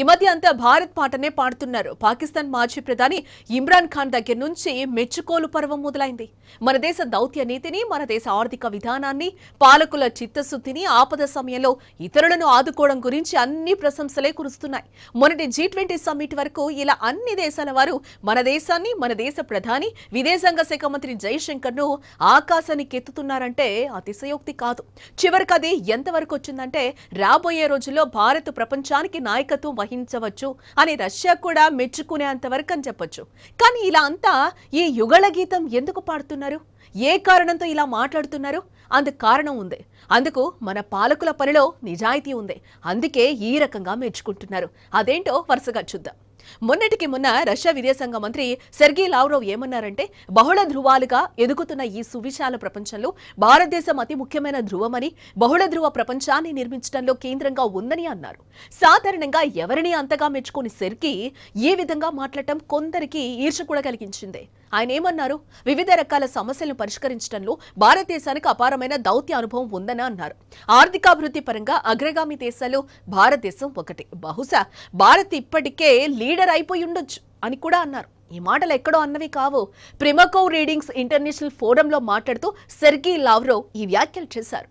ఈ మధ్య అంతా భారత్ పాటనే పాడుతున్నారు పాకిస్తాన్ మాజీ ప్రధాని ఇమ్రాన్ ఖాన్ దగ్గర నుంచి మెచ్చుకోలు పర్వం మొదలైంది మన దేశ దౌత్య నీతిని మన దేశ ఆర్థిక విధానాన్ని పాలకుల చిత్తశుద్ధిని ఆపద సమయంలో ఇతరులను ఆదుకోవడం గురించి అన్ని ప్రశంసలే కురుస్తున్నాయి మొన్నటి జీ ట్వంటీ వరకు ఇలా అన్ని దేశాల వారు మన దేశాన్ని మన దేశ ప్రధాని విదేశాంగ శాఖ మంత్రి జయశంకర్ ను ఆకాశానికి ఎత్తుతున్నారంటే అతిశయోక్తి కాదు చివరికి అది ఎంతవరకు వచ్చిందంటే రాబోయే రోజుల్లో భారత్ ప్రపంచానికి నాయకత్వం వహించవచ్చు అని రష్యా కూడా మెచ్చుకునేంత వరకు అని చెప్పొచ్చు కానీ ఇలా అంతా ఈ యుగళ గీతం ఎందుకు పాడుతున్నారు ఏ కారణంతో ఇలా మాట్లాడుతున్నారు అందుకు కారణం ఉంది అందుకు మన పాలకుల పనిలో నిజాయితీ ఉంది అందుకే ఈ రకంగా మెచ్చుకుంటున్నారు అదేంటో వరుసగా చూద్దాం మొన్నటికి మొన్న రష్యా విదేశాంగ మంత్రి సెర్గీ లావ్రోవ్ ఏమన్నారంటే బహుళ ధృవాలుగా ఎదుగుతున్న ఈ సువిశాల ప్రపంచంలో భారతదేశం అతి ముఖ్యమైన ధృవమని బహుళ ధృవ ప్రపంచాన్ని నిర్మించడంలో కేంద్రంగా ఉందని అన్నారు సాధారణంగా ఎవరిని అంతగా మెచ్చుకుని సెర్గీ ఏ విధంగా మాట్లాడటం కొందరికి ఈర్ష కూడా కలిగించింది ఆయన ఏమన్నారు వివిధ రకాల సమస్యలను పరిష్కరించడంలో భారతదేశానికి అపారమైన దౌత్య అనుభవం ఉందని అన్నారు ఆర్థికాభివృద్ధి పరంగా అగ్రగామి దేశాలు భారతదేశం ఒకటి బహుశా భారత్ ఇప్పటికే లీ లీడర్ అయిపోయి ఉండొచ్చు అని కూడా అన్నారు ఈ మాటలు ఎక్కడో అన్నవి కావు ప్రిమకో రీడింగ్స్ ఇంటర్నేషనల్ ఫోరంలో మాట్లాడుతూ సెర్గీ లావ్రో ఈ వ్యాఖ్యలు చేశారు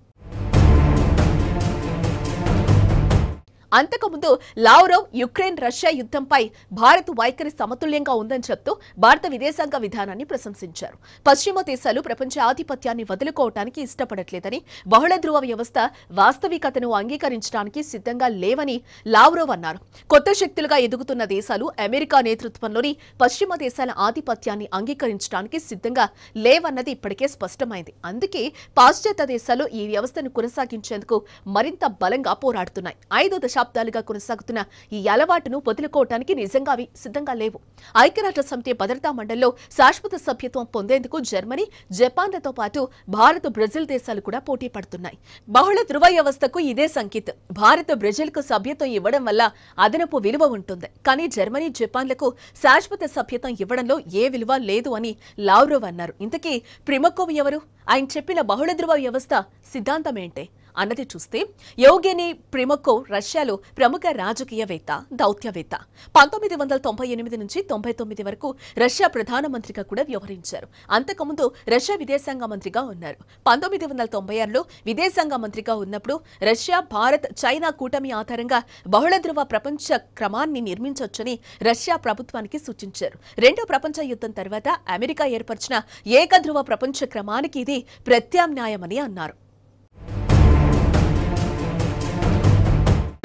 అంతకుముందు లావ్రోవ్ యుక్రెయిన్ రష్యా యుద్ధంపై భారత్ వైఖరి సమతుల్యంగా ఉందని చెప్తూ భారత విదేశాంగ విధానాన్ని ప్రశంసించారు పశ్చిమ దేశాలు ప్రపంచ ఆధిపత్యాన్ని వదులుకోవటానికి ఇష్టపడట్లేదని బహుళ ధృవ వ్యవస్థ వాస్తవికతను అంగీకరించడానికి సిద్ధంగా లేవని లావ్రోవ్ అన్నారు కొత్త శక్తులుగా ఎదుగుతున్న దేశాలు అమెరికా నేతృత్వంలోని పశ్చిమ దేశాల ఆధిపత్యాన్ని అంగీకరించడానికి సిద్ధంగా లేవన్నది ఇప్పటికే స్పష్టమైంది అందుకే పాశ్చాత్య దేశాలు ఈ వ్యవస్థను కొనసాగించేందుకు మరింత బలంగా పోరాడుతున్నాయి ఐదో దశ దశాబ్దాలుగా కొనసాగుతున్న ఈ అలవాటును వదులుకోవటానికి నిజంగా అవి సిద్ధంగా లేవు ఐక్యరాజ్య సమితి భద్రతా మండలిలో శాశ్వత సభ్యత్వం పొందేందుకు జర్మనీ జపాన్లతో పాటు భారత్ బ్రెజిల్ దేశాలు కూడా పోటీ పడుతున్నాయి బహుళ ధృవ వ్యవస్థకు ఇదే సంకేత్ భారత్ బ్రెజిల్కు సభ్యత్వం ఇవ్వడం వల్ల అదనపు విలువ ఉంటుంది కానీ జర్మనీ జపాన్లకు శాశ్వత సభ్యత్వం ఇవ్వడంలో ఏ విలువ లేదు అని లావ్రోవ్ అన్నారు ఇంతకీ ప్రిమకోవ్ ఎవరు ఆయన చెప్పిన బహుళ ధృవ వ్యవస్థ సిద్ధాంతం ఏంటే అన్నది చూస్తే యోగేని ప్రిమకో రష్యాలో ప్రముఖ రాజకీయవేత్త దౌత్యవేత్త పంతొమ్మిది వందల తొంభై ఎనిమిది నుంచి తొంభై తొమ్మిది వరకు రష్యా ప్రధానమంత్రిగా కూడా వ్యవహరించారు అంతకుముందు రష్యా విదేశాంగ మంత్రిగా ఉన్నారు పంతొమ్మిది వందల తొంభై ఆరులో విదేశాంగ మంత్రిగా ఉన్నప్పుడు రష్యా భారత్ చైనా కూటమి ఆధారంగా బహుళ ద్రువ ప్రపంచ క్రమాన్ని నిర్మించవచ్చని రష్యా ప్రభుత్వానికి సూచించారు రెండో ప్రపంచ యుద్ధం తర్వాత అమెరికా ఏర్పరిచిన ఏకధ్రువ ప్రపంచ క్రమానికి ఇది ప్రత్యామ్నాయమని అన్నారు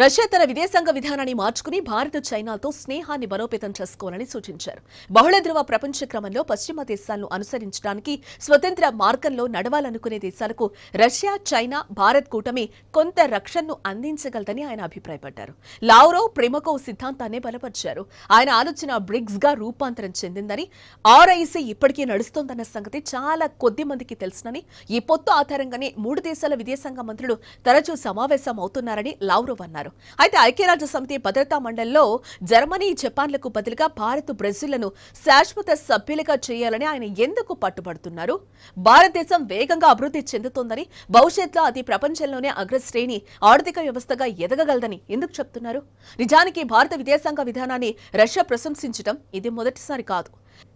రష్యా తన విదేశాంగ విధానాన్ని మార్చుకుని భారత్ చైనాతో స్నేహాన్ని బలోపేతం చేసుకోవాలని సూచించారు బహుళ ధ్రువ ప్రపంచ క్రమంలో పశ్చిమ దేశాలను అనుసరించడానికి స్వతంత్ర మార్గంలో నడవాలనుకునే దేశాలకు రష్యా చైనా భారత్ కూటమి కొంత రక్షణను అందించగలదని ఆయన అభిప్రాయపడ్డారు లావ్రో ప్రేమకో సిద్ధాంతాన్ని బలపరిచారు ఆయన ఆలోచన బ్రిగ్స్ గా రూపాంతరం చెందిందని ఆర్ఐసీ ఇప్పటికీ నడుస్తోందన్న సంగతి చాలా కొద్ది మందికి తెలుసునని ఈ పొత్తు ఆధారంగానే మూడు దేశాల విదేశాంగ మంత్రులు తరచూ సమావేశం అవుతున్నారని లావ్రో అన్నారు చేస్తున్నారు అయితే ఐక్యరాజ్య సమితి భద్రతా మండలిలో జర్మనీ జపాన్లకు బదులుగా భారత్ బ్రెజిల్లను శాశ్వత సభ్యులుగా చేయాలని ఆయన ఎందుకు పట్టుబడుతున్నారు భారతదేశం వేగంగా అభివృద్ధి చెందుతోందని భవిష్యత్తులో అది ప్రపంచంలోనే అగ్రశ్రేణి ఆర్థిక వ్యవస్థగా ఎదగగలదని ఎందుకు చెప్తున్నారు నిజానికి భారత విదేశాంగ విధానాన్ని రష్యా ప్రశంసించడం ఇది మొదటిసారి కాదు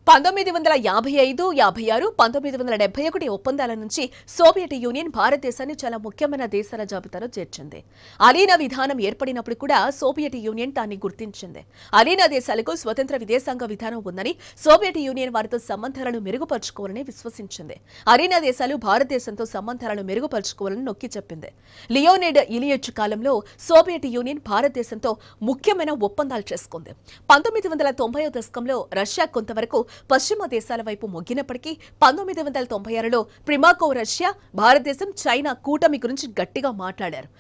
పంతొమ్మిది వందల యాభై ఐదు యాభై ఆరు పంతొమ్మిది వందల డెబ్బై ఒకటి ఒప్పందాల నుంచి సోవియట్ యూనియన్ భారతదేశాన్ని చాలా ముఖ్యమైన దేశాల జాబితాలో చేర్చింది అలీనా విధానం ఏర్పడినప్పుడు కూడా సోవియట్ యూనియన్ దాన్ని గుర్తించింది అలీన దేశాలకు స్వతంత్ర విదేశాంగ విధానం ఉందని సోవియట్ యూనియన్ వారితో సంబంధాలను మెరుగుపరుచుకోవాలని విశ్వసించింది అలీన దేశాలు భారతదేశంతో సంబంధాలను మెరుగుపరుచుకోవాలని నొక్కి చెప్పింది లియోనేడ్ ఇలియట్ కాలంలో సోవియట్ యూనియన్ భారతదేశంతో ముఖ్యమైన ఒప్పందాలు చేసుకుంది పంతొమ్మిది వందల తొంభై దశకంలో రష్యా కొంతవరకు పశ్చిమ దేశాల వైపు మొగ్గినప్పటికీ పంతొమ్మిది వందల తొంభై ఆరులో ప్రిమాకో రష్యా భారతదేశం చైనా కూటమి గురించి గట్టిగా మాట్లాడారు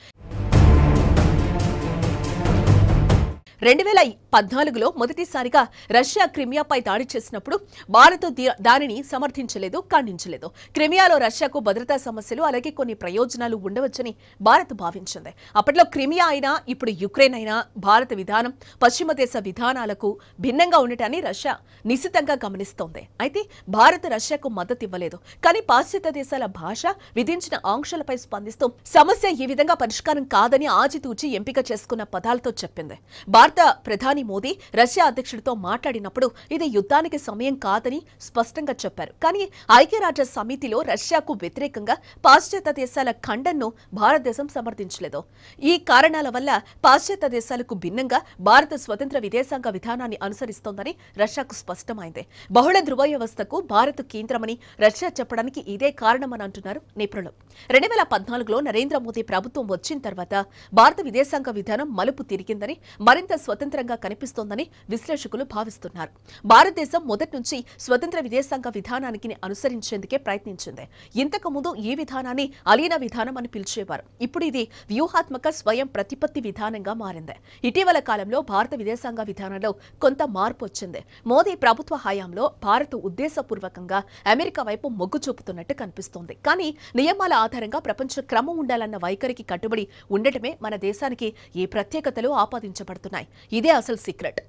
రెండు వేల పద్నాలుగులో మొదటిసారిగా రష్యా క్రిమియాపై దాడి చేసినప్పుడు భారత్ దానిని సమర్థించలేదు ఖండించలేదు క్రిమియాలో రష్యాకు భద్రతా సమస్యలు అలాగే కొన్ని ప్రయోజనాలు ఉండవచ్చని భారత్ భావించింది అప్పట్లో క్రిమియా అయినా ఇప్పుడు యుక్రెయిన్ అయినా భారత విధానం పశ్చిమ దేశ విధానాలకు భిన్నంగా ఉండటాన్ని రష్యా నిశితంగా గమనిస్తోంది అయితే భారత్ రష్యాకు మద్దతు ఇవ్వలేదు కానీ పాశ్చాత్య దేశాల భాష విధించిన ఆంక్షలపై స్పందిస్తూ సమస్య ఈ విధంగా పరిష్కారం కాదని ఆచితూచి ఎంపిక చేసుకున్న పదాలతో చెప్పింది భారత ప్రధాని ప్రధాని మోదీ రష్యా అధ్యక్షుడితో మాట్లాడినప్పుడు ఇది యుద్ధానికి సమయం కాదని స్పష్టంగా చెప్పారు కానీ ఐక్యరాజ్య సమితిలో రష్యాకు వ్యతిరేకంగా పాశ్చాత్య దేశాల ఖండన్ను భారతదేశం సమర్థించలేదు ఈ కారణాల వల్ల పాశ్చాత్య దేశాలకు భిన్నంగా భారత స్వతంత్ర విదేశాంగ విధానాన్ని అనుసరిస్తోందని రష్యాకు స్పష్టమైంది బహుళ ధృవ వ్యవస్థకు భారత్ కేంద్రమని రష్యా చెప్పడానికి ఇదే కారణమని అంటున్నారు నిపుణులు రెండు వేల పద్నాలుగులో నరేంద్ర మోదీ ప్రభుత్వం వచ్చిన తర్వాత భారత విదేశాంగ విధానం మలుపు తిరిగిందని మరింత స్వతంత్రంగా కనిపిస్తోందని విశ్లేషకులు భావిస్తున్నారు భారతదేశం మొదటి నుంచి స్వతంత్ర విదేశాంగ విధానానికి అనుసరించేందుకే ప్రయత్నించింది ఇంతకుముందు ఈ విధానాన్ని అలీన విధానం అని పిలిచేవారు ఇప్పుడు ఇది వ్యూహాత్మక స్వయం ప్రతిపత్తి విధానంగా మారింది ఇటీవల కాలంలో భారత విదేశాంగ విధానంలో కొంత మార్పు వచ్చింది మోదీ ప్రభుత్వ హయాంలో భారత్ ఉద్దేశపూర్వకంగా అమెరికా వైపు మొగ్గు చూపుతున్నట్టు కనిపిస్తోంది కానీ నియమాల ఆధారంగా ప్రపంచ క్రమం ఉండాలన్న వైఖరికి కట్టుబడి ఉండటమే మన దేశానికి ఈ ప్రత్యేకతలు ఆపాదించబడుతున్నాయి ఇదే అసలు secret.